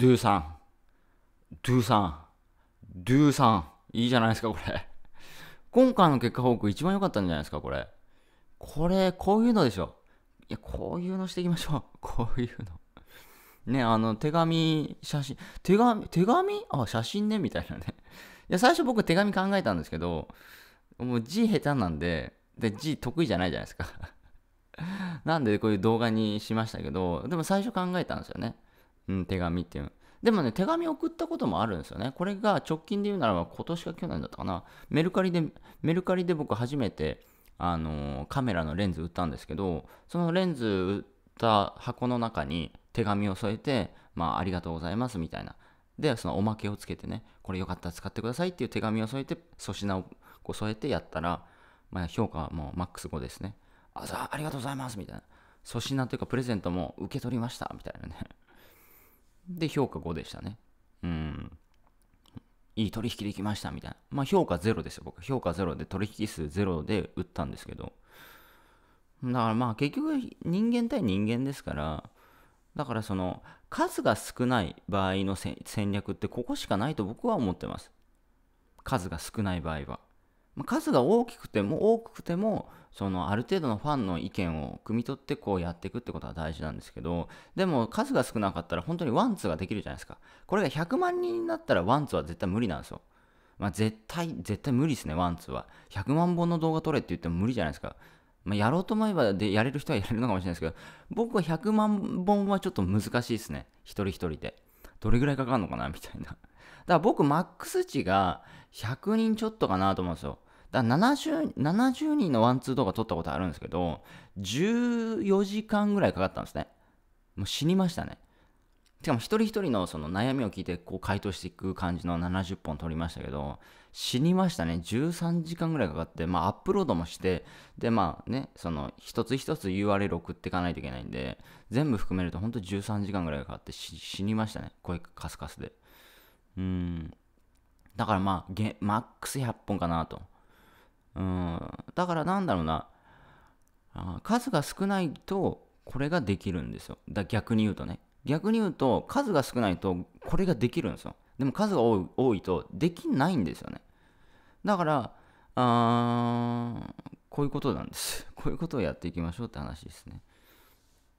ドゥさん、ドゥさん、ドゥさん、いいじゃないですか、これ。今回の結果報告一番良かったんじゃないですか、これ。これ、こういうのでしょ。いや、こういうのしていきましょう。こういうの。ね、あの、手紙、写真、手紙、手紙あ、写真ね、みたいなね。いや、最初僕手紙考えたんですけど、もう字下手なんで、で、字得意じゃないじゃないですか。なんでこういう動画にしましたけど、でも最初考えたんですよね。うん、手紙っていう。でもね、手紙送ったこともあるんですよね。これが直近で言うならば今年か去年だったかな。メルカリで、メルカリで僕初めて、あのー、カメラのレンズ売ったんですけど、そのレンズ売った箱の中に手紙を添えて、まあ、ありがとうございますみたいな。で、そのおまけをつけてね、これよかったら使ってくださいっていう手紙を添えて、粗品をこう添えてやったら、まあ、評価はもうマックス5ですね。あ、ありがとうございますみたいな。粗品というかプレゼントも受け取りましたみたいなね。で、評価5でしたね。うん。いい取引できましたみたいな。まあ、評価0ですよ、僕。評価0で、取引数0で売ったんですけど。だからまあ、結局、人間対人間ですから、だからその、数が少ない場合の戦略って、ここしかないと僕は思ってます。数が少ない場合は。ま数が大きくても多くてもそのある程度のファンの意見を汲み取ってこうやっていくってことは大事なんですけどでも数が少なかったら本当にワンツーができるじゃないですかこれが100万人になったらワンツーは絶対無理なんですよまあ絶対絶対無理ですねワンツーは100万本の動画撮れって言っても無理じゃないですかまあ、やろうと思えばでやれる人はやれるのかもしれないですけど僕は100万本はちょっと難しいですね一人一人でどれぐらいかかるのかなみたいなだから僕マックス値が100人ちょっとかなと思うんですよだ 70, 70人のワンツー動画撮ったことあるんですけど、14時間ぐらいかかったんですね。もう死にましたね。しかも一人一人のその悩みを聞いてこう回答していく感じの70本撮りましたけど、死にましたね。13時間ぐらいかかって、まあアップロードもして、でまあね、その一つ一つ URL 送っていかないといけないんで、全部含めると本当に13時間ぐらいかかって死にましたね。声カスカスで。うん。だからまあ、マックス100本かなと。うん、だからなんだろうなあ数が少ないとこれができるんですよだ逆に言うとね逆に言うと数が少ないとこれができるんですよでも数が多いとできないんですよねだからあこういうことなんです こういうことをやっていきましょうって話ですね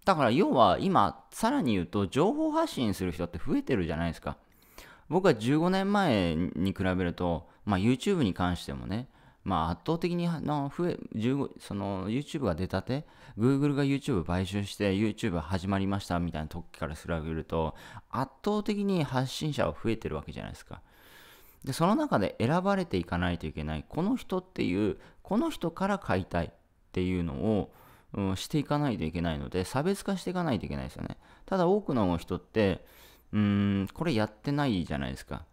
だから要は今さらに言うと情報発信する人って増えてるじゃないですか僕は15年前に比べると、まあ、YouTube に関してもねまあ、圧倒的にの増えその YouTube が出たて Google が YouTube 買収して YouTube 始まりましたみたいな時からすらぐると圧倒的に発信者は増えてるわけじゃないですかでその中で選ばれていかないといけないこの人っていうこの人から買いたいっていうのを、うん、していかないといけないので差別化していかないといけないですよねただ多くの人ってうんこれやってないじゃないですか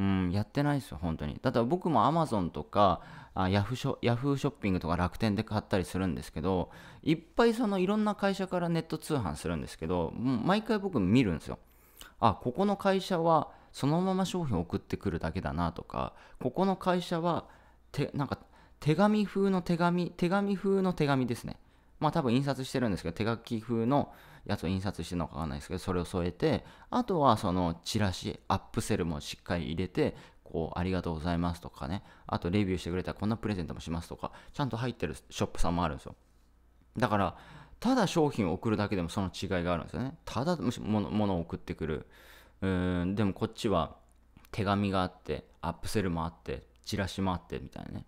うん、やってないですよ、本当に。だから僕も Amazon とか、あヤフショヤフーショッピングとか楽天で買ったりするんですけど、いっぱいそのいろんな会社からネット通販するんですけど、毎回僕見るんですよ。あ、ここの会社はそのまま商品送ってくるだけだなとか、ここの会社はて、なんか手紙風の手紙、手紙風の手紙ですね。まあ多分印刷してるんですけど、手書き風のやつを印刷してるのかわかんないですけど、それを添えて、あとはそのチラシ、アップセルもしっかり入れて、こう、ありがとうございますとかね、あとレビューしてくれたらこんなプレゼントもしますとか、ちゃんと入ってるショップさんもあるんですよ。だから、ただ商品を送るだけでもその違いがあるんですよね。ただ物を送ってくる。うーん、でもこっちは手紙があって、アップセルもあって、チラシもあってみたいなね。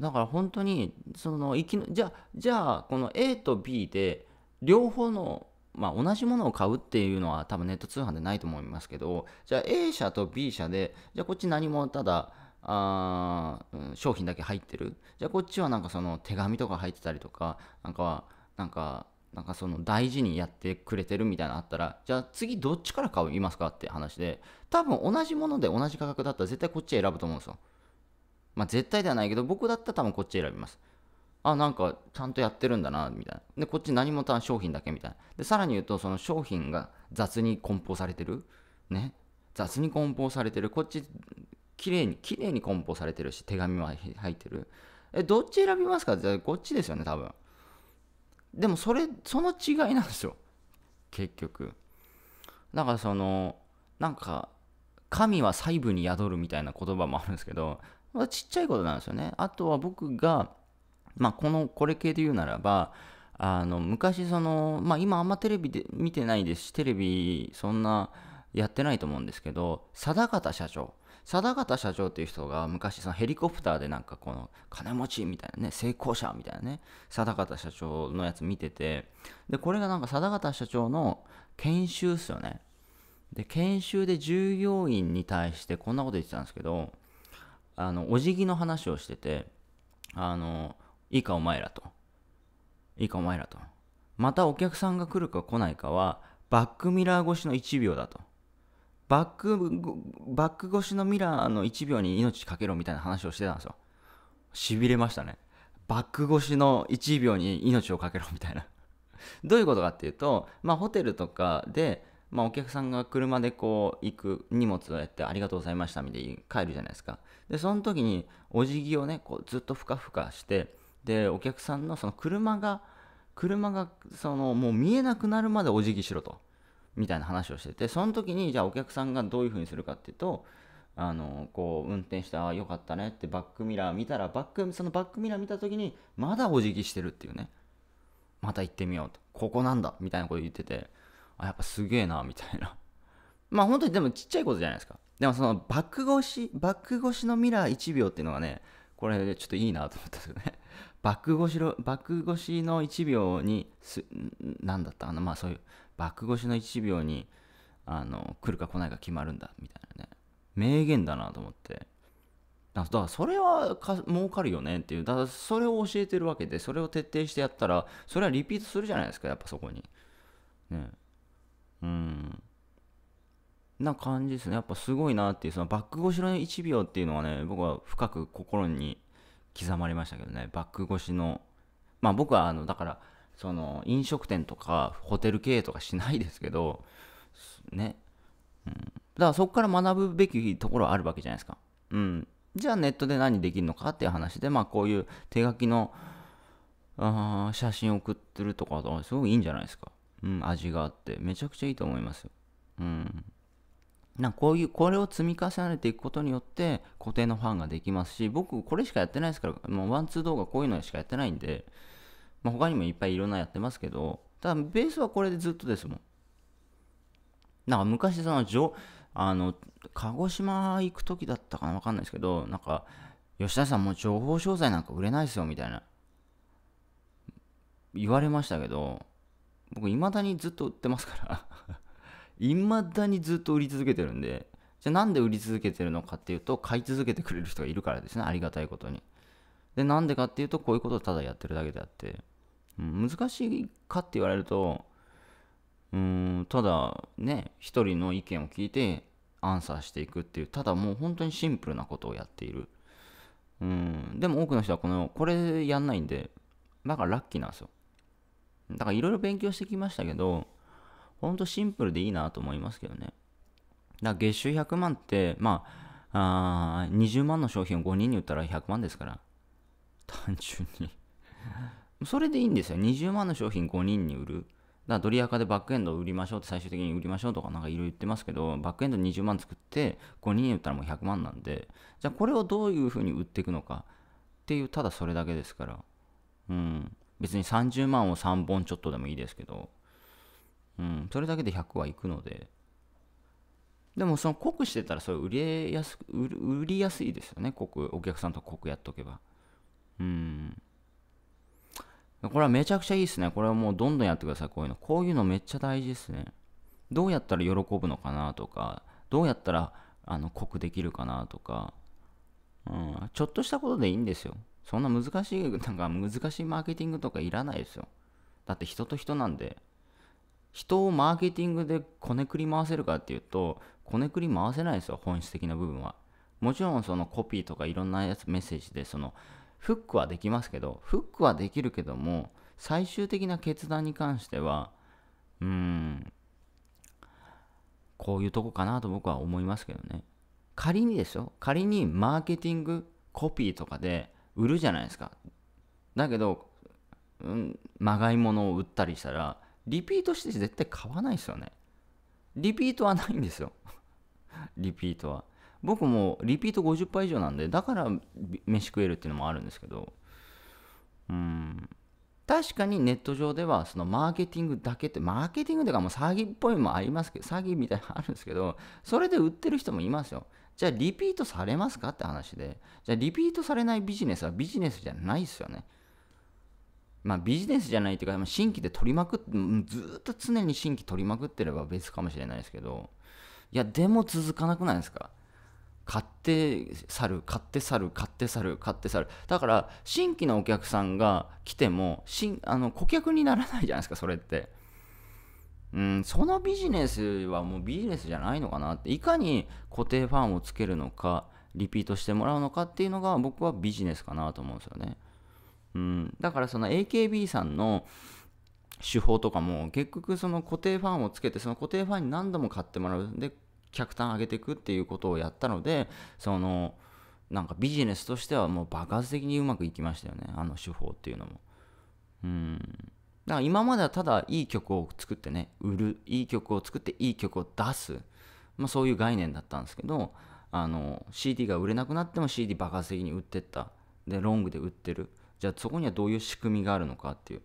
だから本当に、その、生きの、じゃあ、じゃあ、この A と B で、両方の、まあ、同じものを買うっていうのは多分ネット通販でないと思いますけどじゃあ A 社と B 社でじゃあこっち何もただあ商品だけ入ってるじゃあこっちはなんかその手紙とか入ってたりとかなんかなんかなんかその大事にやってくれてるみたいなのあったら、じゃあ次どっちから買いますかって話で、多分同じもので同じ価格だったら絶対こっち選ぶと思うんですよ。まあ絶対ではないけど、僕だったら多分こっち選びます。あ、なんかちゃんとやってるんだな、みたいな。で、こっち何もた商品だけみたいな。で、さらに言うと、その商品が雑に梱包されてる。ね。雑に梱包されてる。こっち、綺麗に、綺麗に梱包されてるし、手紙も入ってる。え、どっち選びますかじゃこっちですよね、多分。でも、それ、その違いなんですよ。結局。だからその、なんか、神は細部に宿るみたいな言葉もあるんですけど、まちっちゃいことなんですよね。あとは僕が、まあ、この、これ系で言うならば、あの、昔その、まあ、今あんまテレビで見てないですし、テレビそんなやってないと思うんですけど、定方社長。定方社長っていう人が昔そのヘリコプターでなんかこの金持ちみたいなね成功者みたいなね定方社長のやつ見ててでこれがなんか定方社長の研修っすよねで研修で従業員に対してこんなこと言ってたんですけどあのお辞儀の話をしててあのいいかお前らと。いいかお前らと。またお客さんが来るか来ないかは、バックミラー越しの1秒だと。バック、バック越しのミラーの1秒に命かけろみたいな話をしてたんですよ。痺れましたね。バック越しの1秒に命をかけろみたいな。どういうことかっていうと、まあ、ホテルとかで、まあ、お客さんが車でこう行く荷物をやってありがとうございましたみたいに帰るじゃないですか。で、その時にお辞儀をね、こうずっとふかふかして、でお客さんのその車が車がそのもう見えなくなるまでお辞儀しろとみたいな話をしててその時にじゃあお客さんがどういうふうにするかっていうとあのこう運転してああよかったねってバックミラー見たらバックそのバックミラー見た時にまだお辞儀してるっていうねまた行ってみようとここなんだみたいなこと言っててあやっぱすげえなみたいなまあ本当にでもちっちゃいことじゃないですかでもそのバック越しバック越しのミラー1秒っていうのがねこれちょっといいなと思ったんですよねバック越しの、バック越しの1秒にす、なんだったあの、まあそういう、バック越しの1秒に、あの、来るか来ないか決まるんだ、みたいなね。名言だなと思って。だからそれはか儲かるよねっていう。だからそれを教えてるわけで、それを徹底してやったら、それはリピートするじゃないですか、やっぱそこに。ね。うん。な感じですね。やっぱすごいなっていう、そのバック越しの1秒っていうのはね、僕は深く心に刻まれましたけどねバック越しのまあ僕はあのだからその飲食店とかホテル経営とかしないですけどね、うん、だからそこから学ぶべきところはあるわけじゃないですかうんじゃあネットで何できるのかっていう話でまあこういう手書きのあ写真送ってるとかすごくいいんじゃないですかうん味があってめちゃくちゃいいと思いますようんなこういうこれを積み重ねていくことによって固定のファンができますし僕これしかやってないですからもうワンツー動画こういうのしかやってないんで、まあ、他にもいっぱいいろんなやってますけどただベースはこれでずっとですもんなんか昔そのあの鹿児島行く時だったかなわかんないですけどなんか吉田さんもう情報商材なんか売れないですよみたいな言われましたけど僕いまだにずっと売ってますからいまだにずっと売り続けてるんで、じゃあなんで売り続けてるのかっていうと、買い続けてくれる人がいるからですね、ありがたいことに。で、なんでかっていうと、こういうことをただやってるだけであって、うん、難しいかって言われると、うーん、ただね、一人の意見を聞いて、アンサーしていくっていう、ただもう本当にシンプルなことをやっている。うん、でも多くの人はこの、これやんないんで、だからラッキーなんですよ。だからいろいろ勉強してきましたけど、ほんとシンプルでいいなと思いますけどね。だから月収100万って、まあ、あ20万の商品を5人に売ったら100万ですから。単純にそれでいいんですよ。20万の商品5人に売る。だからドリアカでバックエンド売りましょうって最終的に売りましょうとかなんかいろいろ言ってますけど、バックエンド20万作って5人に売ったらもう100万なんで、じゃあこれをどういうふうに売っていくのかっていう、ただそれだけですから。うん。別に30万を3本ちょっとでもいいですけど、うん、それだけで100はいくので、でもその濃くしてたらそれ売りやす売売りやすいですよね、濃く、お客さんと濃くやっとけば。うん。これはめちゃくちゃいいですね。これはもうどんどんやってください、こういうの。こういうのめっちゃ大事ですね。どうやったら喜ぶのかなとか、どうやったらあの濃くできるかなとか、うん、ちょっとしたことでいいんですよ。そんな難しい、なんか難しいマーケティングとかいらないですよ。だって人と人なんで、人をマーケティングでこねくり回せるかっていうと、こねくり回せないですよ、本質的な部分は。もちろんそのコピーとかいろんなやつメッセージでそのフックはできますけど、フックはできるけども、最終的な決断に関しては、うーん、こういうとこかなと僕は思いますけどね。仮にですよ、仮にマーケティング、コピーとかで売るじゃないですか。だけど、うん、まがいものを売ったりしたら、リピートして絶対買わないですよね。リピートはないんですよ。リピートは。僕もリピート50%以上なんで、だから飯食えるっていうのもあるんですけど、うん。確かにネット上ではそのマーケティングだけって、マーケティングとかもう詐欺っぽいもありますけど、詐欺みたいなのあるんですけど、それで売ってる人もいますよ。じゃあリピートされますかって話で、じゃあリピートされないビジネスはビジネスじゃないですよね。まあ、ビジネスじゃないというか、新規で取りまくって、ずっと常に新規取りまくってれば別かもしれないですけど、いや、でも続かなくないですか買って去る、買って去る、買って去る、買って去る。だから、新規のお客さんが来ても、新あの顧客にならないじゃないですか、それって。うん、そのビジネスはもうビジネスじゃないのかなって、いかに固定ファンをつけるのか、リピートしてもらうのかっていうのが僕はビジネスかなと思うんですよね。うん、だからその AKB さんの手法とかも結局その固定ファンをつけてその固定ファンに何度も買ってもらうで客単上げていくっていうことをやったのでそのなんかビジネスとしてはもう爆発的にうまくいきましたよねあの手法っていうのもうんだから今まではただいい曲を作ってね売るいい曲を作っていい曲を出す、まあ、そういう概念だったんですけどあの CD が売れなくなっても CD 爆発的に売ってったでロングで売ってるじゃあそこにはどういう仕組みがあるのかっていう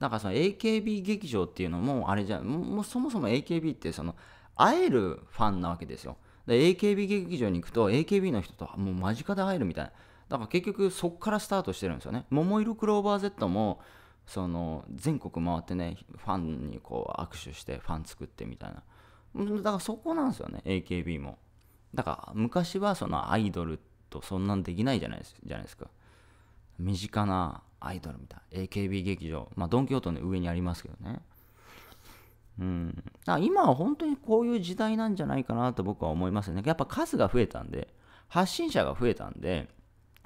だからその AKB 劇場っていうのもあれじゃもうそもそも AKB ってその会えるファンなわけですよで AKB 劇場に行くと AKB の人ともう間近で会えるみたいなだから結局そこからスタートしてるんですよね桃色クローバー Z もその全国回ってねファンにこう握手してファン作ってみたいなだからそこなんですよね AKB もだから昔はそのアイドルとそんなんできないじゃないですじゃないですか身近なアイドルみたい AKB 劇場まあドン・キホーテの上にありますけどねうん、だ今は本当にこういう時代なんじゃないかなと僕は思いますね。やっぱ数が増えたんで、発信者が増えたんで、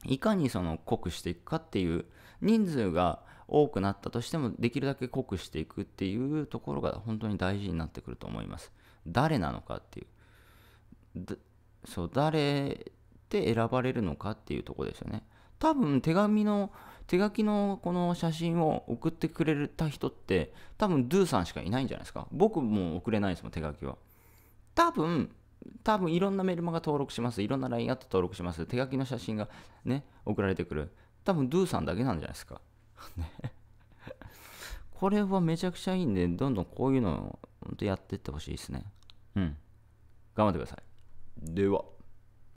いかにその濃くしていくかっていう人数が多くなったとしてもできるだけ濃くしていくっていうところが本当に大事になってくると思います。誰なのかっていう。そう誰で選ばれるのかっていうとこですよね。多分手紙の手書きのこの写真を送ってくれた人って多分ドゥさんしかいないんじゃないですか僕も送れないですもん手書きは多分多分いろんなメルマが登録しますいろんな LINE アット登録します手書きの写真がね送られてくる多分ドゥさんだけなんじゃないですか これはめちゃくちゃいいんでどんどんこういうのをやってってほしいですねうん頑張ってくださいでは